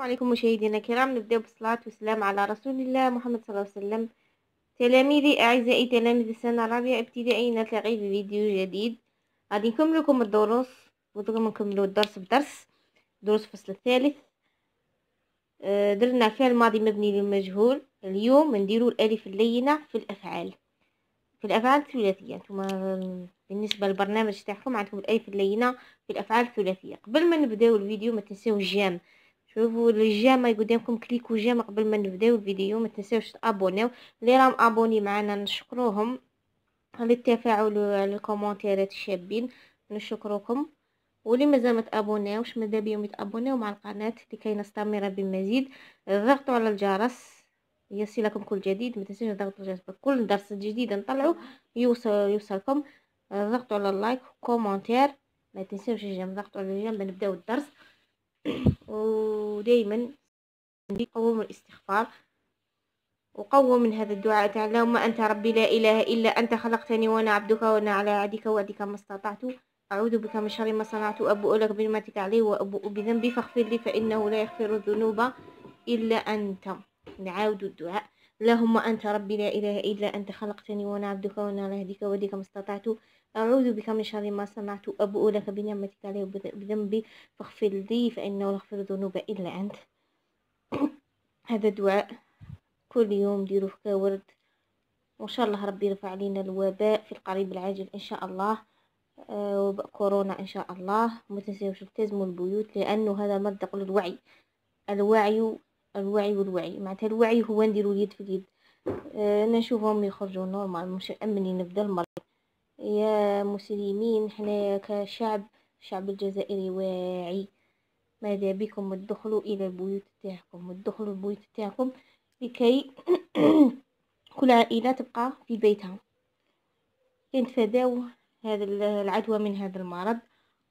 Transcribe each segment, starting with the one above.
عليكم مشاهدينا الكرام نبدأ بالصلاة والسلام على رسول الله محمد صلى الله عليه وسلم تلاميذي أعزائي تلاميذ السنة الرابعة ابتدائي نلتقي في فيديو جديد غادي نكمل لكم الدروس ودوكم نكملو الدرس بدرس دروس الفصل الثالث آه، درنا فعل ماضي مبني للمجهول اليوم نديرو الألف اللينة في الأفعال في الأفعال الثلاثية نتوما بالنسبة للبرنامج تاعكم عندكم الألف اللينة في الأفعال الثلاثية قبل ما نبداو الفيديو ما تنساو الجيم شوفوا الجامة قدامكم كليكو جامة قبل ما نبداو الفيديو ما تنساوش تابونيو اللي راهم ابوني معنا نشكروهم على التفاعل وعلى الكومنتات الشابين نشكركم واللي مازال ما تابوناوش ماذا بيهم يتابوناو مع القناه لكي نستمر بمزيد ضغطوا على الجرس يصلكم كل جديد ما تنساوش تضغطوا الجرس كل درس جديد نطلعو يوصل يوصلكم ضغطوا على اللايك كومنتير ما تنساوش الجيم ضغطوا على الجيم نبداو الدرس ودايما قوم الاستغفار وقوم من هذا الدعاء تاع اللهم أنت ربي لا إله إلا أنت خلقتني وأنا عبدك وأنا على عهدك وعدك ما استطعت أعوذ بك من شر ما صنعت أبوء لك بنعمتك علي وأبوء بذنبي فاغفر لي فإنه لا يغفر الذنوب إلا أنت نعاود الدعاء اللهم أنت ربي لا إله إلا أنت خلقتني وأنا عبدك وأنا على عهدك وعدك ما استطعت أعوذ بك من شر ما صنعت أبوء لك بنعمتك علي وبذنبي فاغفر لي فإنه لا يغفر الذنوب إلا أنت هذا دعاء كل يوم ديروا في ورد وإن شاء الله ربي يرفع علينا الوباء في القريب العاجل إن شاء الله آه وباء كورونا إن شاء الله ما تنساوش التزموا البيوت لأنه هذا مصدق للوعي الوعي الوعي والوعي معناتها الوعي هو نديرو اليد في اليد آه نشوفهم يخرجوا نورمال مش أمنين نبدا المرض يا مسلمين احنا كشعب الشعب الجزائري واعي ماذا بكم تدخلوا الى البيوت تاعكم تدخلوا البيوت تاعكم لكي كل عائله تبقى في بيتها نتفاداو هذا العدوى من هذا المرض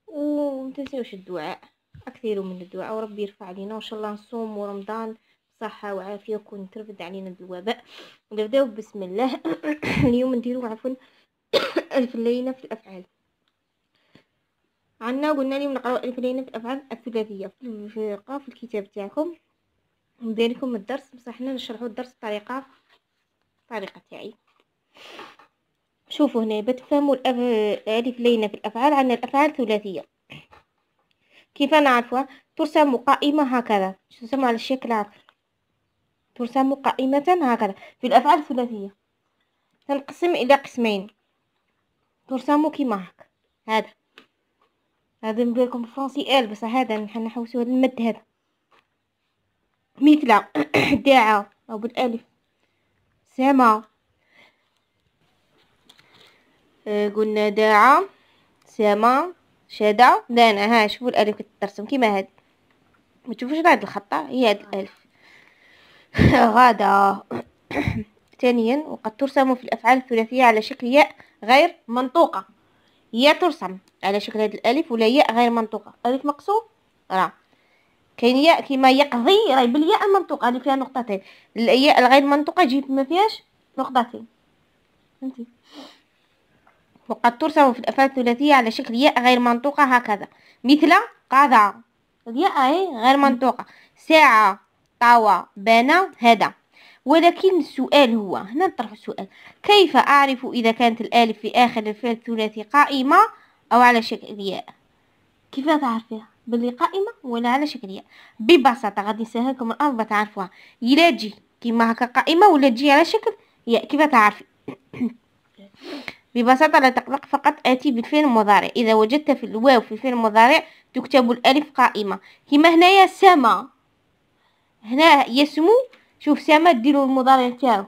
ومتنساوش الدعاء اكثروا من الدعاء وربي يرفع علينا وان شاء الله نصوم رمضان بصحة وعافية وكون ترفد علينا الوباء نبداو بسم الله اليوم نديرو عفوا ألف ليلة في الأفعال عنا قلنا لي نقراو ألف ليلة في الأفعال الثلاثية في في الكتاب تاعكم ندير لكم الدرس بصح حنا نشرحو الدرس بطريقة الطريقة تاعي شوفوا هنا بتفهموا الألف لينه ليلة في الأفعال عندنا الأفعال ثلاثية كيف نعرفها ترسم قائمة هكذا ترسم على الشكل هذا ترسم قائمة هكذا في الأفعال الثلاثية تنقسم إلى قسمين ترسموا كيما هكا هذا هذا نبدا لكم ال بصح هذا نحن نحوسوا هذا المد هذا مثل داعة او بالالف سما آه، قلنا داعة سما شدا دانا ها شوفوا الالف كترسم كيما هاد ما تشوفوش هاد الخطه هي هاد الالف غادا ثانيا وقد ترسم في الافعال الثلاثيه على شكل ياء غير منطوقة يا ترسم على شكل هاد الالف ولا ياء غير منطوقة الف مقصوب راه كاين ياء كيما يقضي راهي بالياء المنطوقة اللي فيها نقطتين الياء الغير منطوقة جيب ما فيهاش نقطتين فهمتي وقد ترسم في الأفعال الثلاثية على شكل ياء غير منطوقة هكذا مثل قضى الياء غير منطوقة ساعة طاوة بنا هذا ولكن السؤال هو هنا نطرح السؤال كيف أعرف إذا كانت الآلف في آخر الفعل الثلاثي قائمة أو على شكل ياء كيف تعرفيها باللي قائمة ولا على شكل ياء ببساطة غادي نسهلكم الأمر تعرفوها إلا تجي كيما هكا قائمة ولا تجي على شكل ياء كيف تعرفي ببساطة لا تقلق فقط آتي بالفعل المضارع إذا وجدت في الواو في الفعل المضارع تكتب الألف قائمة كيما هنايا سما هنا يسمو شوف سما ديرو المضارع تاعو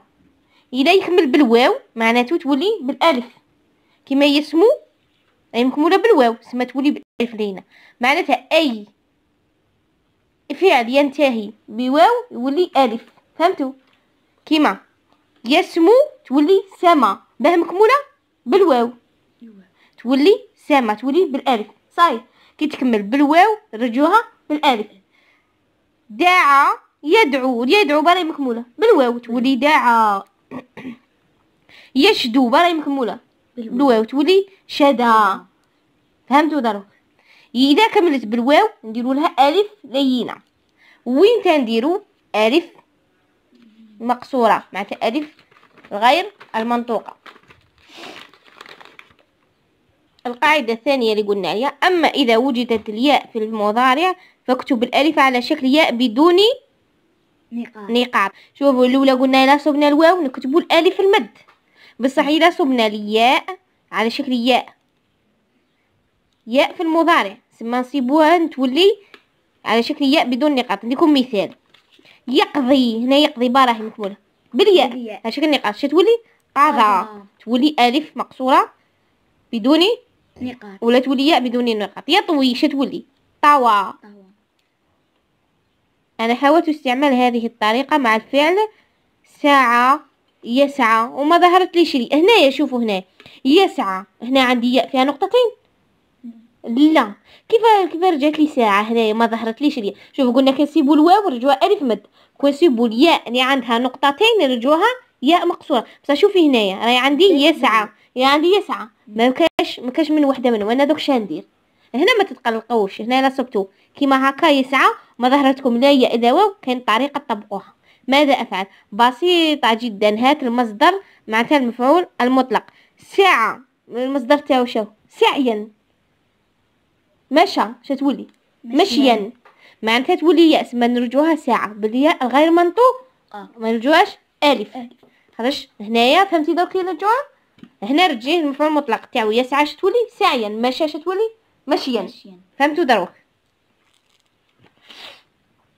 الى يكمل بالواو معناتو تولي بالالف كما يسمو اي مكموله بالواو سما تولي بالالف لينا معناتها اي فعل ينتهي بواو يولي الف فهمتوا كيما يسمو تولي سما باه مكموله بالواو تولي سما تولي بالالف صاي كي تكمل بالواو رجوها بالالف داعى يدعو يدعو براهي مكمولة بالواو تولي دعا يشدو براهي مكمولة بالواو تولي شدا فهمتوا دروك إذا كملت بالواو نديرو لها ألف لينة وين تنديرو ألف مقصورة معناتها ألف غير المنطوقة القاعدة الثانية اللي قلنا عليها أما إذا وجدت الياء في المضارع فاكتب الألف على شكل ياء بدون نقاب نقاب شوفوا الاولى قلنا الا صبنا الواو نكتبوا الالف المد بصح الا صبنا الياء على شكل ياء ياء في المضارع سما نصيبوها تولي على شكل ياء بدون نقاط نديكم مثال يقضي هنا يقضي براهي مكموله بالياء على شكل نقاط شتولي قضى تولي الف مقصوره بدون نقاط ولا تولي ياء بدون نقاط يطوي شتولي طوى أنا حاولت استعمال هذه الطريقة مع الفعل ساعة يسعى وما ظهرت ليش لي هنايا شوفوا هنا يسعى هنا عندي ياء فيها نقطتين لا كيف كيف رجعت لي ساعة هنايا ما ظهرت ليش لي شوفوا قلنا كنسيبوا الواو نرجعوها ألف مد كنسيبوا الياء اللي عندها نقطتين نرجعوها ياء مقصورة بصح شوفي هنايا راهي عندي يسعى يا يعني عندي يسعى ما كاش ما كاش من وحدة منهم أنا دوك شندير هنا ما تتقلقوش هنا لا صبتو كيما هكا يسعى ما ظهرتكم لا هي واو كاين طريقه تطبقوها ماذا افعل بسيطه جدا هات المصدر معناتها المفعول المطلق ساعه المصدر تاعو شو سعيا مشى شتولي مشيا معناتها تولي ياس ما نرجوها ساعه بالياء الغير منطوق آه. ما نرجوهاش الف خرج هنايا فهمتي دوك كي نرجوها هنا رجيه المفعول المطلق تاعو يسعى شتولي سعيا مشى شتولي مشيا فهمتوا دروك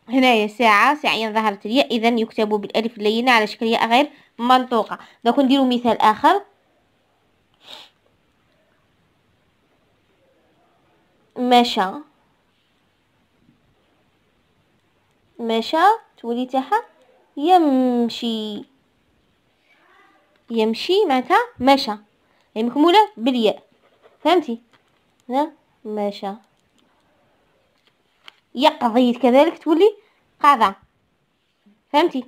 هنايا ساعة ساعيا ظهرت الياء إذا يكتب بالألف اللينة على شكل ياء غير منطوقة دوك نديرو مثال آخر مشى مشى تولي تاعها يمشي يمشي معناتها مشى يعني مكمولة بالياء فهمتي هنا ماشى يقضي كذلك تولي قضى فهمتي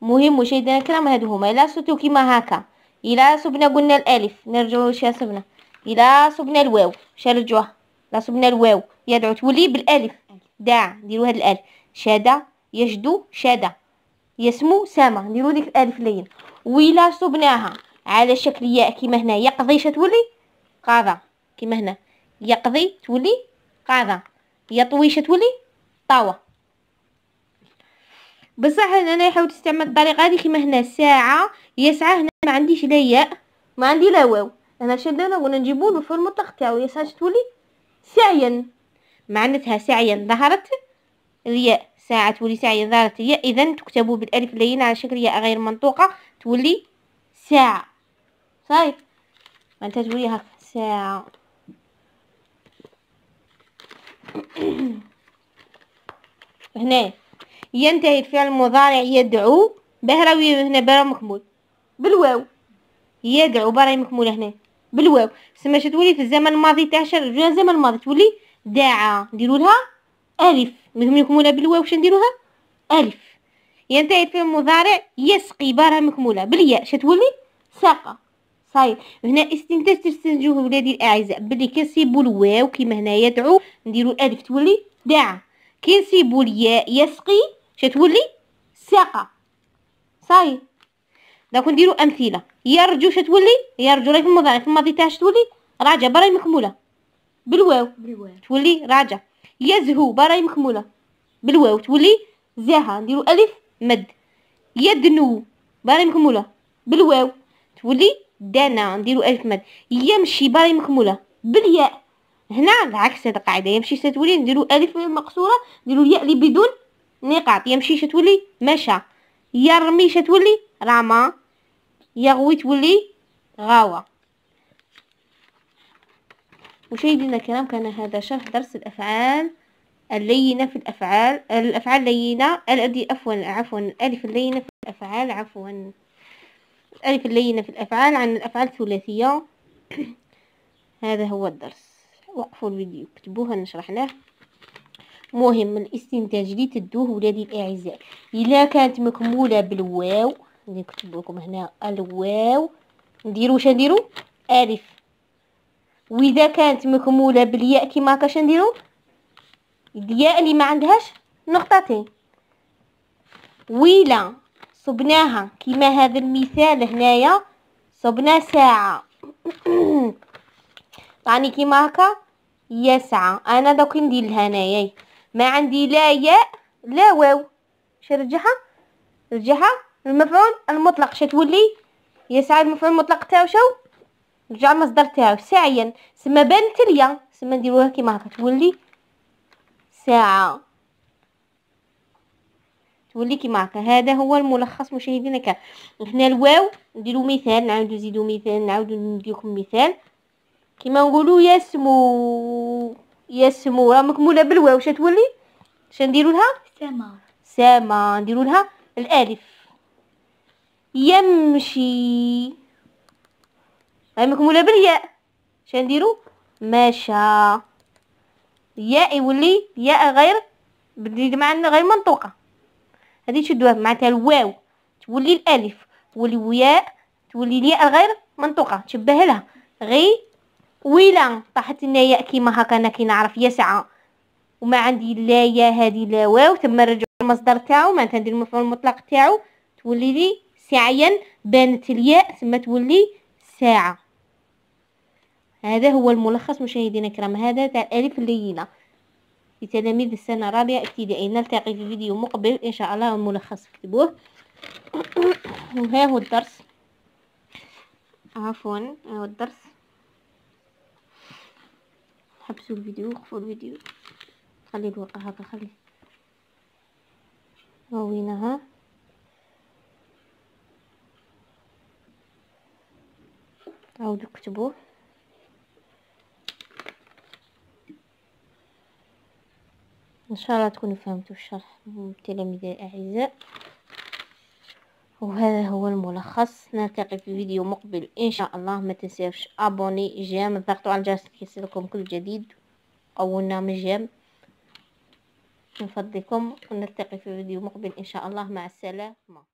مهم واش عندنا كلام هادو هما الا صوتو كيما هكا الا صبنا قلنا الالف نرجعو واش صبنا الا صبنا الواو شال نرجعوها الا صبنا الواو يدعو تولي بالالف داع نديرو هاد الالف شادا يجدو شادا يسمو سما نديرو ديك الالف لين وإلا صبناها على شكل ياء كيما هنا يقضي شتولي قضى كيما هنا يقضي تولي قضى يطوي تولي طاوة بصح انا نحاول نستعمل الطريقه هذه كيما هنا ساعه يسعى هنا ما عنديش لا ياء ما عندي لا واو انا شدنا ولا نجيبو له في المطلق تاعو يسعى تولي سعيا معناتها سعيا ظهرت الياء ساعة تولي سعيا ظهرت الياء اذا تكتب بالالف اللينة على شكل ياء غير منطوقة تولي ساعة صايب معناتها تولي هكا ساعة هنا ينتهي الفعل المضارع يدعو بهروي هنا برا مكمول بالواو يدعو برا مكمول هنا بالواو سما تولي في الزمن الماضي تاع شهر الزمن الماضي تولي داعى نديرو لها الف مهم مكموله بالواو واش نديروها الف ينتهي الفعل المضارع يسقي برا مكموله بالياء شتولي ساقه صاي هنا استنتاج تستنتجوه ولادي الاعزاء بلي كنسيبو الواو كيما هنا يدعو نديرو الالف تولي دعا كنسيبو الياء يسقي شتولي ساقه صاي دونك نديرو امثله يرجو شتولي يرجو راهي في المضارع في الماضي تاعها شتولي راجع براي مكموله بالواو بالواو تولي راجع يزهو براي مكموله بالواو تولي زاها نديرو الف مد يدنو براي مكموله بالواو تولي دانا نديرو الف مد يمشي باي مكموله بالياء هنا العكس هاد القاعده يمشي ستولي نديرو الف مقصوره نديرو الياء اللي بدون نقاط يمشي شتولي مشى يرمي شتولي رمى يغوي تولي غاوى مشاهدينا الكرام كان هذا شرح درس الافعال اللينة في الأفعال الأفعال اللينة عفوا عفوا الألف اللينة في الأفعال عفوا ألف اللينة في الأفعال عن الأفعال الثلاثية هذا هو الدرس وقفوا الفيديو كتبوها نشرحناه مهم الاستنتاج لي تدوه ولادي الأعزاء إلا كانت مكمولة بالواو نكتب لكم هنا الواو نديرو واش نديرو ألف وإذا كانت مكمولة بالياء كيما هكا اش نديرو الياء اللي ما عندهاش نقطتين ويلا صبناها كيما هذا المثال هنايا صبنا ساعة يعني كيما هكا ساعة انا دوك لها هنايا ما عندي لا ياء لا واو باش نرجعها نرجعها المفعول المطلق باش تولي ساعة المفعول المطلق تاعو شو رجع المصدر تاعو ساعيا سما بانت ليا سما نديروها كيما هكا تولي ساعه توليكي معك هذا هو الملخص مشاهدينا كان هنا الواو نديرو مثال نعاودو نزيدو مثال نعاودو نديكم مثال كيما نقولو يا سمو راه مولا بالواو واش تولي اش نديرو لها سما سما نديرو لها الالف يمشي هاي مولا بالياء اش نديرو مشى ياء يولي ياء غير بدي معنا غير منطوقه هذه تشدوها معناتها الواو تولي الالف تولي وياء تولي الياء غير منطوقه تشبه لها غي ويلا طاحت لنا ياء كيما هكا انا كي نعرف يسعى وما عندي لا يا هذه لا واو ثم نرجع المصدر تاعو معناتها ندير المفعول المطلق تاعو تولي لي سعيا بانت الياء ثم تولي ساعه هذا هو الملخص مشاهدينا الكرام هذا تاع الالف اللينه لتلاميذ السنة الرابعة ابتدائي نلتقي في فيديو مقبل إن شاء الله ملخص اكتبوه وها هو الدرس عفوا ها هو الدرس حبسوا الفيديو وقفوا الفيديو خلي الورقة هكا خلي رويناها عاودوا كتبوه ان شاء الله تكونوا فهمتوا الشرح تلاميذي الاعزاء وهذا هو الملخص نلتقي في فيديو مقبل ان شاء الله ما تنساوش ابوني جيم ضغطوا على الجرس يصلكم كل جديد او من نعم جيم من فضلكم ونلتقي في فيديو مقبل ان شاء الله مع السلامه